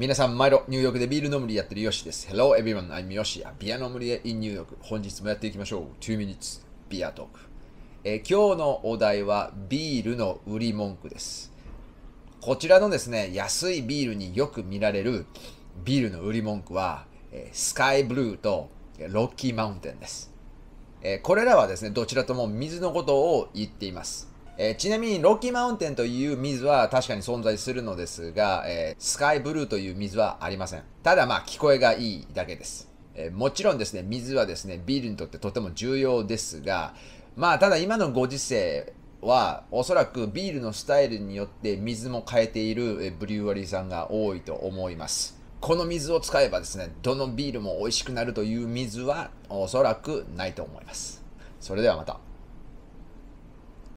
皆さん、毎度、ニューヨークでビール飲むりやってるヨシです。Hello everyone, I'm Yoshi, a b e 飲むり in New York. 本日もやっていきましょう。2 minutes b e トー t k え今日のお題は、ビールの売り文句です。こちらのですね、安いビールによく見られるビールの売り文句は、えスカイブルーとロッキーマウンテンです。えこれらはですね、どちらとも水のことを言っています。えー、ちなみにロッキーマウンテンという水は確かに存在するのですが、えー、スカイブルーという水はありません。ただまあ聞こえがいいだけです。えー、もちろんですね、水はですね、ビールにとってとても重要ですが、まあただ今のご時世はおそらくビールのスタイルによって水も変えているブリュワリーさんが多いと思います。この水を使えばですね、どのビールも美味しくなるという水はおそらくないと思います。それではまた。